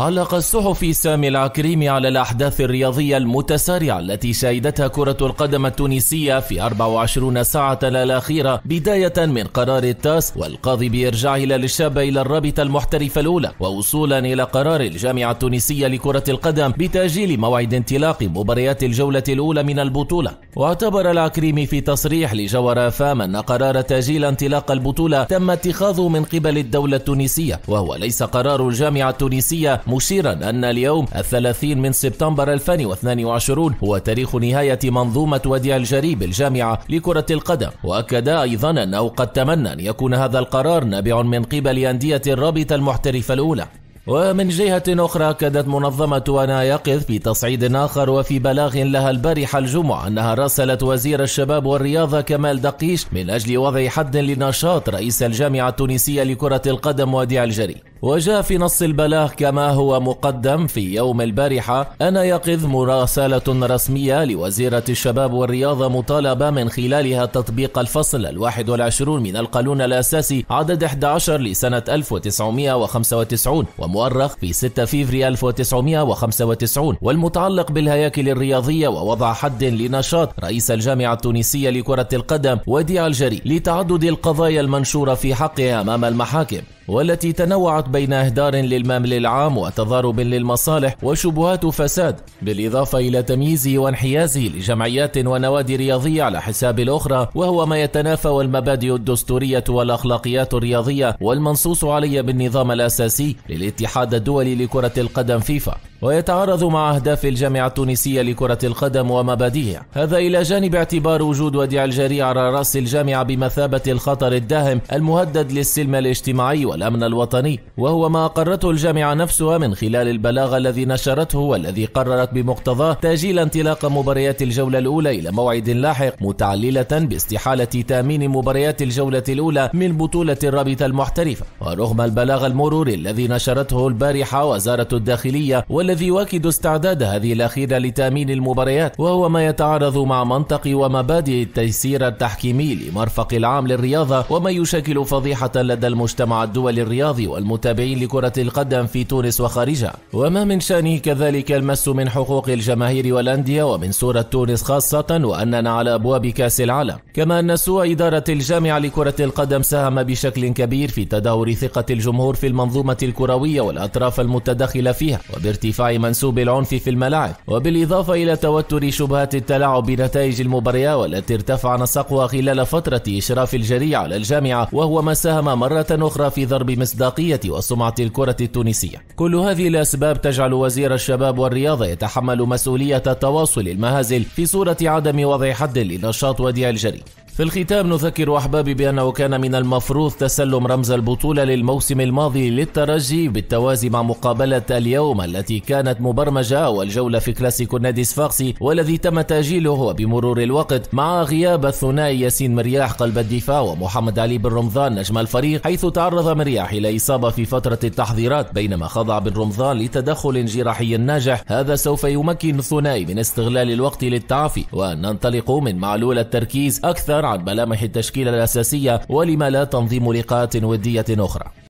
علق الصحفي سامي العكريمي على الأحداث الرياضية المتسارعة التي شهدتها كرة القدم التونسية في 24 ساعة الأخيرة بداية من قرار التاس والقاضي بإرجاعه للشاب إلى الرابطة المحترفة الأولى ووصولا إلى قرار الجامعة التونسية لكرة القدم بتأجيل موعد انطلاق مباريات الجولة الأولى من البطولة واعتبر العكريمي في تصريح لجوهر فام أن قرار تأجيل انطلاق البطولة تم اتخاذه من قبل الدولة التونسية وهو ليس قرار الجامعة التونسية مشيرا أن اليوم الثلاثين من سبتمبر 2022 هو تاريخ نهاية منظومة وديع الجري بالجامعة لكرة القدم وأكد أيضا أنه قد تمنى أن يكون هذا القرار نابع من قبل أندية الرابطة المحترفة الأولى ومن جهة أخرى أكدت منظمة أنا يقظ في تصعيد آخر وفي بلاغ لها البارحة الجمعة أنها راسلت وزير الشباب والرياضة كمال دقيش من أجل وضع حد لنشاط رئيس الجامعة التونسية لكرة القدم وديع الجري وجاء في نص البلاغ كما هو مقدم في يوم البارحة أن يقظ مراسلة رسمية لوزيرة الشباب والرياضة مطالبة من خلالها تطبيق الفصل الواحد والعشرون من القانون الأساسي عدد 11 لسنة 1995 ومؤرخ في 6 فيفري 1995 والمتعلق بالهياكل الرياضية ووضع حد لنشاط رئيس الجامعة التونسية لكرة القدم وديع الجري لتعدد القضايا المنشورة في حقه أمام المحاكم والتي تنوعت بين إهدار للمال العام وتضارب للمصالح وشبهات فساد بالإضافة إلى تمييزه وانحيازه لجمعيات ونوادي رياضية على حساب الأخرى وهو ما يتنافى والمبادئ الدستورية والأخلاقيات الرياضية والمنصوص عليه بالنظام الأساسي للاتحاد الدولي لكرة القدم فيفا ويتعارض مع أهداف الجامعة التونسية لكرة القدم ومبادئها هذا إلى جانب اعتبار وجود وديع الجري على رأس الجامعة بمثابة الخطر الداهم المهدد للسلم الاجتماعي والأمن الوطني وهو ما أقرته الجامعة نفسها من خلال البلاغ الذي نشرته والذي قررت بمقتضاه تأجيل انطلاق مباريات الجولة الأولى إلى موعد لاحق متعللة باستحالة تأمين مباريات الجولة الأولى من بطولة الرابطة المحترفة ورغم البلاغ المروري الذي نشرته البارحة وزارة الداخلية والذي يؤكد استعداد هذه الأخيرة لتأمين المباريات وهو ما يتعارض مع منطق ومبادئ التيسير التحكيمي لمرفق العام للرياضة وما يشكل فضيحة لدى المجتمع الدولي الرياضي والمتابعين لكرة القدم في تونس وخارجها وما من شأنه كذلك المس من حقوق الجماهير والأندية ومن صورة تونس خاصة وأننا على أبواب كأس العالم كما أن سوء إدارة الجامعة لكرة القدم ساهم بشكل كبير في تدهور ثقة الجمهور في المنظومة الكروية والأطراف المتدخلة فيها وبارتفاع منسوب العنف في الملاعب وبالإضافة إلى توتر شبهات التلاعب بنتائج المباريات والتي ارتفع نسقها خلال فترة إشراف الجري على الجامعة وهو ما ساهم مرة أخرى في ضرب مصداقية وسمعة الكرة التونسية كل هذه الأسباب تجعل وزير الشباب والرياضة يتحمل مسؤولية تواصل المهازل في صورة عدم وضع حد لنشاط وديع الجري في الختام نذكر أحبابي بأنه كان من المفروض تسلم رمز البطولة للموسم الماضي للترجي بالتوازي مع مقابلة اليوم التي كانت مبرمجة والجوله في كلاسيكو النادي الصفاقسي والذي تم تأجيله بمرور الوقت مع غياب الثنائي ياسين مرياح قلب الدفاع ومحمد علي بن رمضان نجم الفريق حيث تعرض مرياح إلى إصابة في فترة التحضيرات بينما خضع بن رمضان لتدخل جراحي ناجح هذا سوف يمكن الثنائي من استغلال الوقت للتعافي وننطلق من معلول التركيز أكثر شرعا ملامح التشكيلة الأساسية ولما لا تنظيم لقاءات ودية أخرى